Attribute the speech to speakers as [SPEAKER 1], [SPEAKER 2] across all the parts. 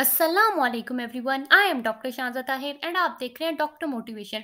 [SPEAKER 1] Aslam everyone I am doctor Shahza Tahir and आप देख रहे हैं डॉक्टर मोटिवेशन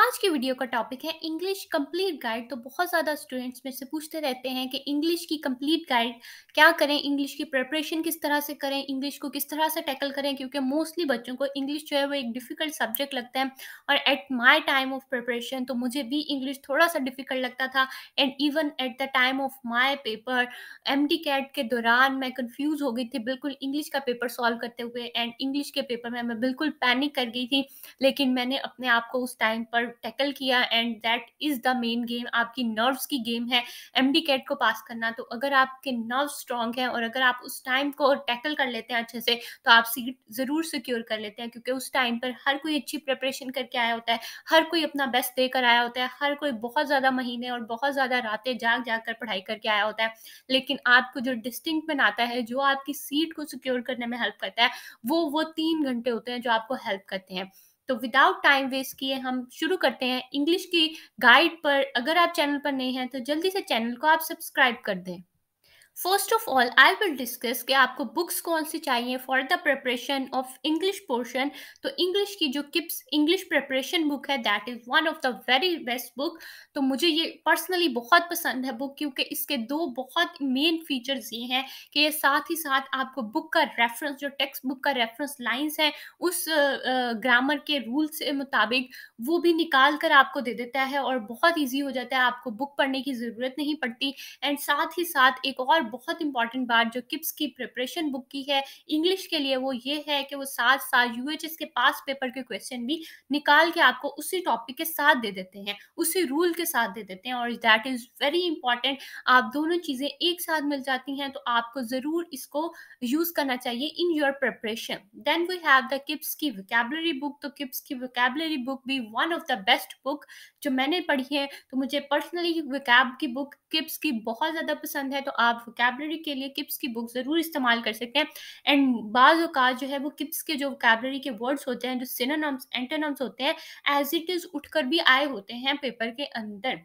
[SPEAKER 1] आज की वीडियो का टॉपिक है इंग्लिश कंप्लीट गाइड तो बहुत ज़्यादा स्टूडेंट्स में से पूछते रहते हैं कि इंग्लिश की कंप्लीट गाइड क्या करें इंग्लिश की प्रिपरेशन किस तरह से करें इंग्लिश को किस तरह से टैकल करें क्योंकि मोस्टली बच्चों को इंग्लिश जो है वो एक डिफ़िकल्ट सब्जेक्ट लगता है और at my time of preparation तो मुझे भी इंग्लिश थोड़ा सा डिफ़िकल्ट लगता था and even at the time of my paper M D CAT के दौरान मैं कन्फ्यूज़ हो गई थी बिल्कुल इंग्लिश का पेपर सॉल्व करते हुए हुए एंड इंग्लिश के पेपर में मैं बिल्कुल पैनिक कर गई थी लेकिन मैंने अपने आप को उस टाइम पर टैकल किया and that is the main game आपकी नर्व्स की गेम है एम कैट को पास करना तो अगर आपके नर्व स्ट्रांग हैं और अगर आप उस टाइम को टैकल कर लेते हैं अच्छे से तो आप सीट ज़रूर सिक्योर कर लेते हैं क्योंकि उस टाइम पर हर कोई अच्छी प्रिपरेशन करके आया होता है हर कोई अपना बेस्ट देकर आया होता है हर कोई बहुत ज़्यादा महीने और बहुत ज़्यादा रातें जाग जाग कर पढ़ाई करके आया होता है लेकिन आपको जो डिस्टिंग बनाता है जो आपकी सीट को सिक्योर करने में हेल्प करता है वो वो तीन घंटे होते हैं जो आपको हेल्प करते हैं तो विदाउट टाइम वेस्ट किए हम शुरू करते हैं इंग्लिश की गाइड पर अगर आप चैनल पर नए हैं तो जल्दी से चैनल को आप सब्सक्राइब कर दें first of all I will discuss कि आपको बुक्स कौन सी चाहिए for the preparation of English portion तो इंग्लिश की जो किप्स इंग्लिश प्रिपरेशन बुक है that is one of the very best book तो मुझे ये पर्सनली बहुत पसंद है बुक क्योंकि इसके दो बहुत मेन फीचर्स ये हैं कि ये साथ ही साथ आपको बुक का रेफरेंस जो टेक्स्ट बुक का रेफरेंस लाइन्स है उस ग्रामर के रूल्स के मुताबिक वो भी निकाल कर आपको दे देता है और बहुत ईजी हो जाता है आपको बुक पढ़ने की ज़रूरत नहीं पड़ती एंड साथ ही साथ एक और और बहुत इंपॉर्टेंट बात जो किप्स की प्रिपरेशन बुक की है इंग्लिश के लिए वो ये है कि वो साथ साथ यूएचएस के पास पेपर के क्वेश्चन भी निकाल के आपको उसी टॉपिक के साथ दे देते हैं उसी रूल के साथ दे देते हैं और दैट इज़ वेरी इंपॉर्टेंट आप दोनों चीज़ें एक साथ मिल जाती हैं तो आपको ज़रूर इसको यूज़ करना चाहिए in your preparation then we have the KIPS की वोकेबलरी बुक तो किप्स की वोकेबलरी बुक भी one of the best book जो मैंने पढ़ी है तो मुझे पर्सनली वोकैब की बुक किप्स की बहुत ज़्यादा पसंद है तो आप वोकेबलरी के लिए किप्स की बुक ज़रूर इस्तेमाल कर सकते हैं एंड बाज़ जो है वो किप्स के जो वोकेबलरी के वर्ड्स होते हैं जो सिनोनम्स एंटोनम्स होते हैं एज इट इज़ उठकर भी आए होते हैं पेपर के अंदर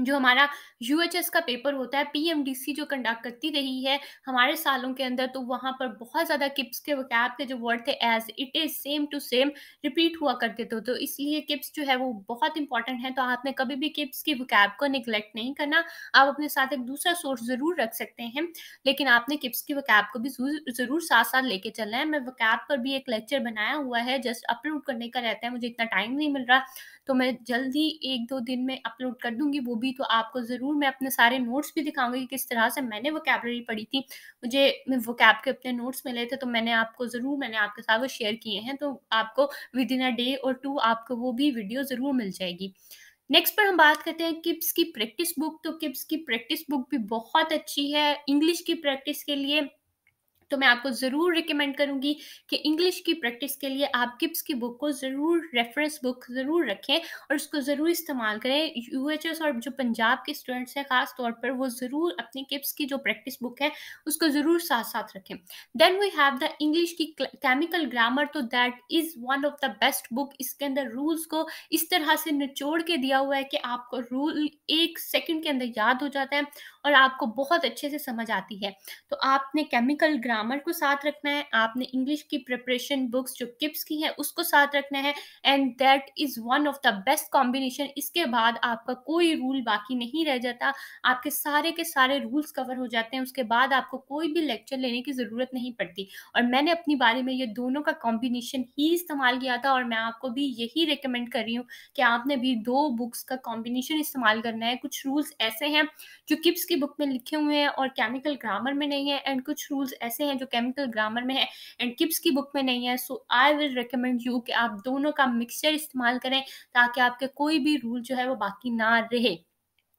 [SPEAKER 1] जो हमारा यू का पेपर होता है पी जो कंडक्ट करती रही है हमारे सालों के अंदर तो वहाँ पर बहुत ज़्यादा किप्स के वकैब के जो वर्ड थे as it is same to same repeat हुआ करते थे तो इसलिए किप्स जो है वो बहुत इंपॉर्टेंट है तो आपने कभी भी किप्स की वकैब को निगलेक्ट नहीं करना आप अपने साथ एक दूसरा सोर्स ज़रूर रख सकते हैं लेकिन आपने किप्स की वकैब को भी ज़रूर साथ साथ लेके चलना है मैं वकैब पर भी एक लेक्चर बनाया हुआ है जस्ट अपलोड करने का रहता है मुझे इतना टाइम नहीं मिल रहा तो मैं जल्द ही एक दो दिन में अपलोड कर दूंगी वो भी तो आपको ज़रूर मैं अपने सारे नोट्स भी दिखाऊंगी कि किस तरह से मैंने वो वोकेबलरी पढ़ी थी मुझे वो कैब के अपने नोट्स मिले थे तो मैंने आपको ज़रूर मैंने आपके साथ वो शेयर किए हैं तो आपको विद इन अ डे और टू आपको वो भी वीडियो ज़रूर मिल जाएगी नेक्स्ट पर हम बात करते हैं किप्स की प्रैक्टिस बुक तो किप्स की प्रैक्टिस बुक भी बहुत अच्छी है इंग्लिश की प्रैक्टिस के लिए तो मैं आपको ज़रूर रिकमेंड करूँगी कि इंग्लिश की प्रैक्टिस के लिए आप किप्स की बुक को ज़रूर रेफरेंस बुक ज़रूर रखें और उसको ज़रूर इस्तेमाल करें यूएचएस और जो पंजाब के स्टूडेंट्स हैं ख़ास तौर पर वो ज़रूर अपनी किप्स की जो प्रैक्टिस बुक है उसको ज़रूर साथ साथ रखें then we have the English की केमिकल ग्रामर तो that is one of the best book इसके अंदर रूल्स को इस तरह से निचोड़ के दिया हुआ है कि आपको रूल एक सेकेंड के अंदर याद हो जाता है और आपको बहुत अच्छे से समझ आती है तो आपने केमिकल ग्रामर ग्रामर को साथ रखना है आपने इंग्लिश की प्रिपरेशन बुक्स जो किप्स की है उसको साथ रखना है and that is one of the best combination इसके बाद आपका कोई रूल बाकी नहीं रह जाता आपके सारे के सारे रूल्स कवर हो जाते हैं उसके बाद आपको कोई भी लेक्चर लेने की ज़रूरत नहीं पड़ती और मैंने अपनी बारे में ये दोनों का कॉम्बिनेशन ही इस्तेमाल किया था और मैं आपको भी यही रिकमेंड कर रही हूँ कि आपने भी दो बुक्स का कॉम्बिनेशन इस्तेमाल करना है कुछ रूल्स ऐसे हैं जो किप्स की बुक में लिखे हुए हैं और केमिकल ग्रामर में नहीं है एंड कुछ रूल्स ऐसे चीज़ें हैं जो केमिकल ग्रामर में है एंड किप्स की बुक में नहीं है so I will recommend you कि आप दोनों का मिक्सचर इस्तेमाल करें ताकि आपके कोई भी रूल जो है वो बाकी ना रहे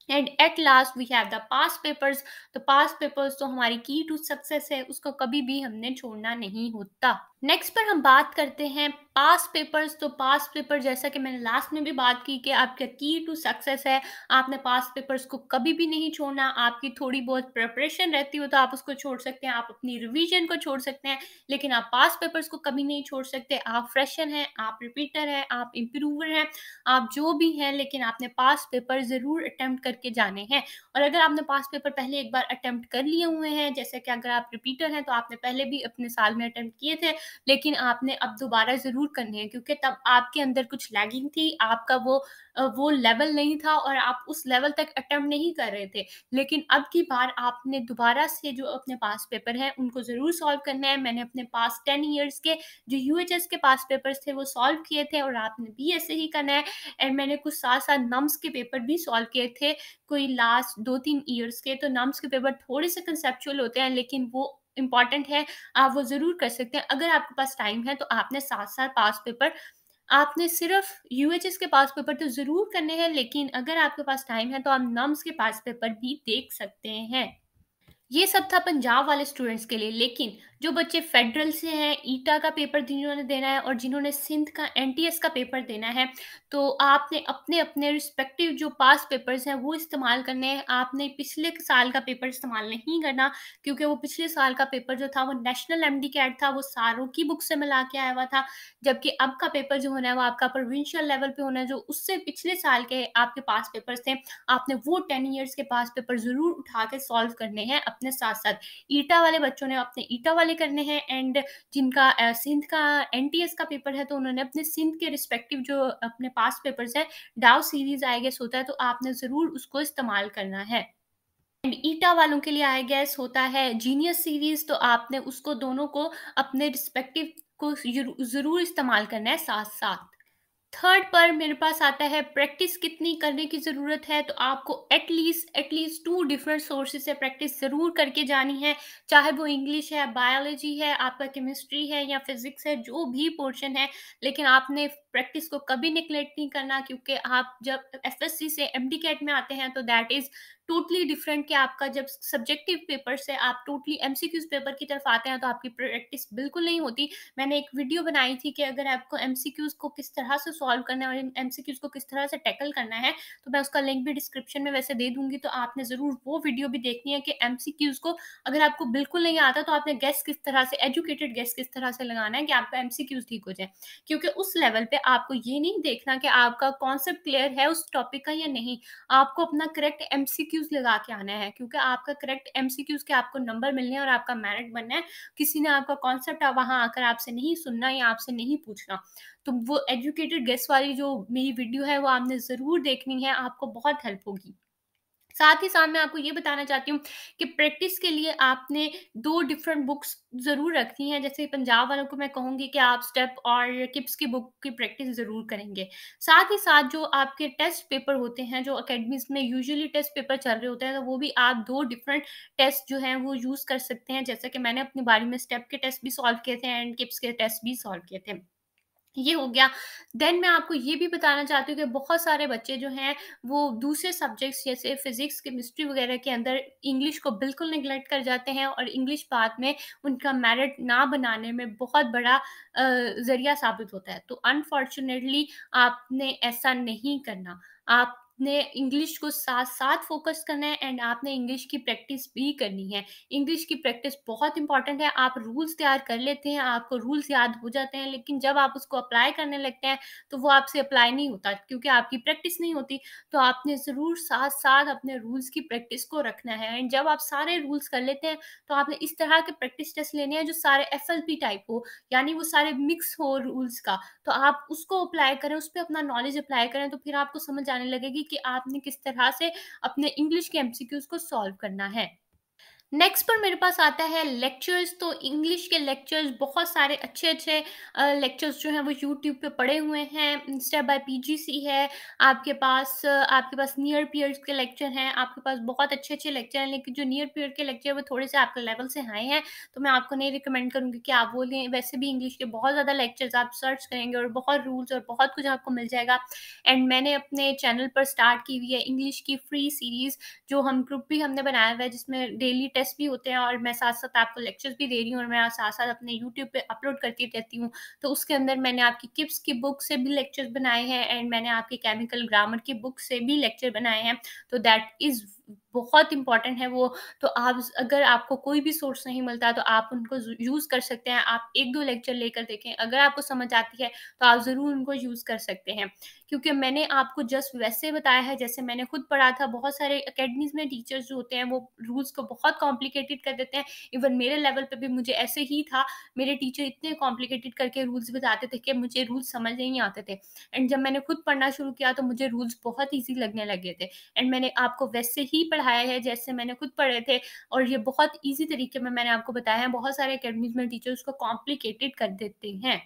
[SPEAKER 1] and at last we have the past papers तो पास पेपर्स तो हमारी की टू सक्सेस है उसको कभी भी हमने छोड़ना नहीं होता नेक्स्ट पर हम बात करते हैं पास पेपर्स तो पास पेपर जैसा कि मैंने लास्ट में भी बात की कि आपका की टू सक्सेस है आपने पास पेपर्स को कभी भी नहीं छोड़ना आपकी थोड़ी बहुत प्रिपरेशन रहती हो तो आप उसको छोड़ सकते हैं आप अपनी रिवीजन को छोड़ सकते हैं लेकिन आप पास पेपर्स को कभी नहीं छोड़ सकते आप फ्रेशर हैं आप रिपीटर हैं आप इम्प्रूवर हैं आप जो भी हैं लेकिन आपने पास पेपर ज़रूर अटैम्प्ट करके जाने हैं और अगर आपने पास पेपर पहले एक बार अटैम्प्ट कर लिए हुए हैं जैसे कि अगर आप रिपीटर हैं तो आपने पहले भी अपने साल में अटैम्प्ट किए थे लेकिन आपने अब दोबारा ज़रूर करने हैं क्योंकि तब आपके अंदर कुछ लैगिंग थी आपका वो वो लेवल नहीं था और आप उस लेवल तक अटैम्प नहीं कर रहे थे लेकिन अब की बार आपने दोबारा से जो अपने पास पेपर हैं उनको ज़रूर सॉल्व करना है मैंने अपने पास टेन ईयर्स के जो यू के पास पेपर्स थे वो सॉल्व किए थे और आपने भी ऐसे ही करना है एंड मैंने कुछ साथ साथ नम्स के पेपर भी सॉल्व किए थे कोई लास्ट दो तीन ईयर्स के तो नम्स के पेपर थोड़े से कंसेप्चुअल होते हैं लेकिन वो इम्पॉर्टेंट है आप वो ज़रूर कर सकते हैं अगर आपके पास टाइम है तो आपने साथ साथ पास पेपर आपने सिर्फ यू के पास पेपर तो ज़रूर करने हैं लेकिन अगर आपके पास टाइम है तो आप नम्स के पास पेपर भी देख सकते हैं ये सब था पंजाब वाले स्टूडेंट्स के लिए लेकिन जो बच्चे फेडरल से हैं ईटा का पेपर जिन्होंने देना है और जिन्होंने सिंध का एन का पेपर देना है तो आपने अपने अपने रिस्पेक्टिव जो पास पेपर्स हैं वो इस्तेमाल करने हैं आपने पिछले साल का पेपर इस्तेमाल नहीं करना क्योंकि वो पिछले साल का पेपर जो था वो नेशनल एम डी कैट था वो सारों की बुक से मिला के आया हुआ था जबकि अब का पेपर जो होना है वो आपका प्रोविंशियल लेवल पे होना है जो उससे पिछले साल के आपके पास पेपर्स थे आपने वो टेन ईयर्स के पास पेपर ज़रूर उठा के सॉल्व करने हैं अपने साथ साथ ईटा वाले बच्चों ने अपने ईटा वाले वाले करने हैं एंड जिनका सिंध का एन का पेपर है तो उन्होंने अपने सिंध के रिस्पेक्टिव जो अपने पास पेपर्स है डाउ सीरीज आई गेस होता है तो आपने ज़रूर उसको इस्तेमाल करना है एंड ईटा वालों के लिए आई गेस होता है जीनियस सीरीज तो आपने उसको दोनों को अपने रिस्पेक्टिव को ज़रूर इस्तेमाल करना है साथ साथ थर्ड पर मेरे पास आता है प्रैक्टिस कितनी करने की ज़रूरत है तो आपको at least at least two different sources से प्रैक्टिस ज़रूर करके जानी है चाहे वो इंग्लिश है बायोलॉजी है आपका केमिस्ट्री है या फिजिक्स है जो भी पोर्शन है लेकिन आपने प्रैक्टिस को कभी निगलेक्ट नहीं करना क्योंकि आप जब एफ से एम कैट में आते हैं तो दैट इज़ टोटली डिफरेंट कि आपका जब सब्जेक्टिव पेपर से आप टोटली एमसीक्यूज पेपर की तरफ आते हैं तो आपकी प्रैक्टिस बिल्कुल नहीं होती मैंने एक वीडियो बनाई थी कि अगर आपको एमसीक्यूज को किस तरह से सॉल्व करना है और क्यूज को किस तरह से टैकल करना है तो मैं उसका लिंक भी डिस्क्रिप्शन में वैसे दे दूंगी तो आपने ज़रूर वो वीडियो भी देखनी है कि एमसीक्यूज को अगर आपको बिल्कुल नहीं आता तो आपने गेस्ट किस तरह से एजुकेटेड गेस्ट किस तरह से लगाना है कि आपका क्यूज ठीक हो जाए क्योंकि उस लेवल पे आपको ये नहीं देखना कि आपका कॉन्सेप्ट क्लियर है उस टॉपिक का या नहीं आपको अपना करेक्ट एमसीक्यू एमसीक्यूज लगा के आना है क्योंकि आपका करेक्ट एमसीक्यूज के आपको नंबर मिलने हैं और आपका मैरिट बनना है किसी ने आपका कॉन्सेप्ट वहां आकर आपसे नहीं सुनना या आपसे नहीं पूछना तो वो एजुकेटेड गेस्ट वाली जो मेरी वीडियो है वो आपने ज़रूर देखनी है आपको बहुत हेल्प होगी साथ ही साथ मैं आपको ये बताना चाहती हूँ कि प्रैक्टिस के लिए आपने दो डिफरेंट बुक्स ज़रूर रखनी है जैसे पंजाब वालों को मैं कहूँगी कि आप स्टेप और किप्स की बुक की प्रैक्टिस ज़रूर करेंगे साथ ही साथ जो आपके टेस्ट पेपर होते हैं जो अकेडमीज में यूजली टेस्ट पेपर चल रहे होते हैं तो वो भी आप दो डिफरेंट टेस्ट जो है वो यूज़ कर सकते हैं जैसा कि मैंने अपने बारे में स्टेप के टेस्ट भी सॉल्व किए थे एंड किप्स के टेस्ट भी सॉल्व किए थे ये हो गया देन मैं आपको ये भी बताना चाहती हूँ कि बहुत सारे बच्चे जो हैं वो दूसरे सब्जेक्ट्स जैसे फिजिक्स केमिस्ट्री वगैरह के अंदर इंग्लिश को बिल्कुल निगलेक्ट कर जाते हैं और इंग्लिश बात में उनका मेरिट ना बनाने में बहुत बड़ा ज़रिया साबित होता है तो अनफॉर्चुनेटली आपने ऐसा नहीं करना आप आपने इंग्लिश को साथ साथ फोकस करना है एंड आपने इंग्लिश की प्रैक्टिस भी करनी है इंग्लिश की प्रैक्टिस बहुत इंपॉर्टेंट है आप रूल्स तैयार कर लेते हैं आपको रूल्स याद हो जाते हैं लेकिन जब आप उसको अप्लाई करने लगते हैं तो वो आपसे अप्लाई नहीं होता क्योंकि आपकी प्रैक्टिस नहीं होती तो आपने ज़रूर साथ साथ अपने रूल्स की प्रैक्टिस को रखना है एंड जब आप सारे रूल्स कर लेते हैं तो आपने इस तरह के प्रैक्टिस टेस्ट लेने हैं जो सारे एफ टाइप हो यानी वो सारे मिक्स हो रूल्स का तो आप उसको अप्लाई करें उस पर अपना नॉलेज अप्लाई करें तो फिर आपको समझ आने लगेगी कि आपने किस तरह से अपने इंग्लिश के एमसीक्यूज को सॉल्व करना है नेक्स्ट पर मेरे पास आता है लेक्चर्स तो इंग्लिश के लेक्चर्स बहुत सारे अच्छे अच्छे लेक्चर्स जो हैं वो यूट्यूब पे पड़े हुए हैं स्टेप बाय पीजीसी है आपके पास आपके पास नियर पीयर्स के लेक्चर हैं आपके पास बहुत अच्छे अच्छे लेक्चर हैं लेकिन जो नियर पीयर के लेक्चर वो थोड़े से आपके लेवल से हाई हैं तो मैं आपको नहीं रिकमेंड करूँगी कि आप वो लें वैसे भी इंग्लिश के बहुत ज़्यादा लेक्चर्स आप सर्च करेंगे और बहुत रूल्स और बहुत कुछ आपको मिल जाएगा एंड मैंने अपने चैनल पर स्टार्ट की हुई है इंग्लिश की फ्री सीरीज़ जो हम ग्रुप भी हमने बनाया हुआ है जिसमें डेली टेस्ट भी होते हैं और मैं साथ साथ आपको लेक्चर्स भी दे रही हूँ और मैं साथ साथ अपने यूट्यूब पे अपलोड करती रहती हूँ तो उसके अंदर मैंने आपकी किप्स की बुक से भी लेक्चर्स बनाए हैं एंड मैंने आपके केमिकल ग्रामर की बुक से भी लेक्चर बनाए हैं तो दैट इज़ बहुत इंपॉर्टेंट है वो तो आप अगर आपको कोई भी सोर्स नहीं मिलता तो आप उनको यूज़ कर सकते हैं आप एक दो लेक्चर लेकर देखें अगर आपको समझ आती है तो आप ज़रूर उनको यूज़ कर सकते हैं क्योंकि मैंने आपको जस्ट वैसे बताया है जैसे मैंने खुद पढ़ा था बहुत सारे अकेडमीज़ में टीचर्स जो होते हैं वो रूल्स को बहुत कॉम्प्लिकेटेड कर देते हैं इवन मेरे लेवल पर भी मुझे ऐसे ही था मेरे टीचर इतने कॉम्प्लिकेटेड करके रूल्स बताते थे कि मुझे रूल्स समझ नहीं आते थे एंड जब मैंने खुद पढ़ना शुरू किया तो मुझे रूल्स बहुत ईजी लगने लगे थे एंड मैंने आपको वैसे ही ही पढ़ाया है जैसे मैंने खुद पढ़े थे और ये बहुत ईजी तरीके में मैंने आपको बताया है बहुत सारे अकेडमीज में टीचर उसको कॉम्प्लिकेटेड कर देते हैं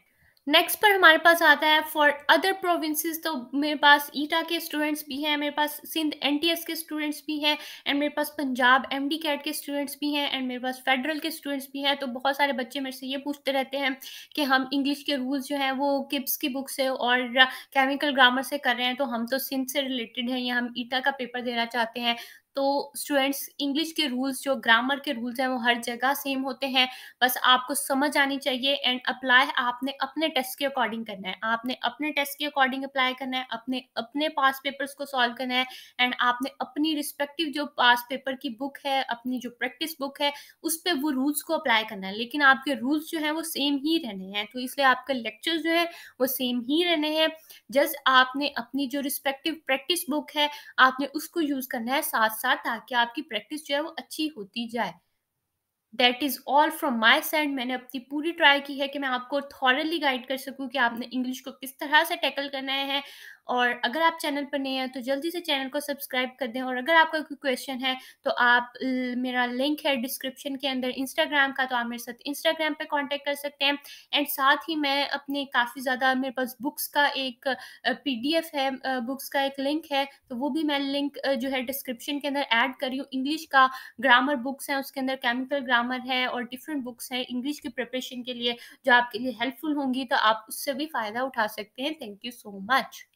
[SPEAKER 1] नेक्स्ट पर हमारे पास आता है फॉर अदर प्रोविंसेस तो मेरे पास ईटा e के स्टूडेंट्स भी हैं मेरे पास सिंध एनटीएस के स्टूडेंट्स भी हैं एंड मेरे पास पंजाब एम डी कैट के स्टूडेंट्स भी हैं एंड मेरे पास फेडरल के स्टूडेंट्स भी हैं तो बहुत सारे बच्चे मेरे से ये पूछते रहते हैं कि हम इंग्लिश के रूल्स जो हैं वो किप्स की बुक से और केमिकल ग्रामर से कर रहे हैं तो हम तो सिंध से रिलेटेड हैं या हम ईटा e का पेपर देना चाहते हैं तो स्टूडेंट्स इंग्लिश के रूल्स जो ग्रामर के रूल्स हैं वो हर जगह सेम होते हैं बस आपको समझ आनी चाहिए एंड अप्लाई आपने अपने टेस्ट के अकॉर्डिंग करना है आपने अपने टेस्ट के अकॉर्डिंग अप्लाई करना है अपने अपने पास पेपर्स को सॉल्व करना है एंड आपने अपनी रिस्पेक्टिव जो पास पेपर की बुक है अपनी जो प्रैक्टिस बुक है उस पर वो रूल्स को अप्लाई करना है लेकिन आपके रूल्स जो हैं वो सेम ही रहने हैं तो इसलिए आपके लेक्चर जो है वो सेम ही रहने हैं जस्ट आपने अपनी जो रिस्पेक्टिव प्रैक्टिस बुक है आपने उसको यूज़ करना है साथ साथ ताकि आपकी प्रैक्टिस जो है वो अच्छी होती जाए that is all from my side मैंने अपनी पूरी ट्राई की है कि मैं आपको थॉरली गाइड कर सकूँ कि आपने इंग्लिश को किस तरह से टैकल करना है और अगर आप चैनल पर नए हैं तो जल्दी से चैनल को सब्सक्राइब कर दें और अगर आपका कोई क्वेश्चन है तो आप मेरा लिंक है डिस्क्रिप्शन के अंदर इंस्टाग्राम का तो आप मेरे साथ इंस्टाग्राम पर कॉन्टेक्ट कर सकते हैं एंड साथ ही मैं अपने काफ़ी ज़्यादा मेरे पास बुक्स का एक पी है बुक्स का एक लिंक है तो वो भी मैं लिंक जो है डिस्क्रिप्शन के अंदर ऐड करी हूँ इंग्लिश का ग्रामर बुक्स हैं उसके अंदर केमिकल ग्रामर है और डिफरेंट बुक्स हैं इंग्लिश की प्रिपरेशन के लिए जो आपके लिए हेल्पफुल होंगी तो आप उससे भी फ़ायदा उठा सकते हैं थैंक यू सो मच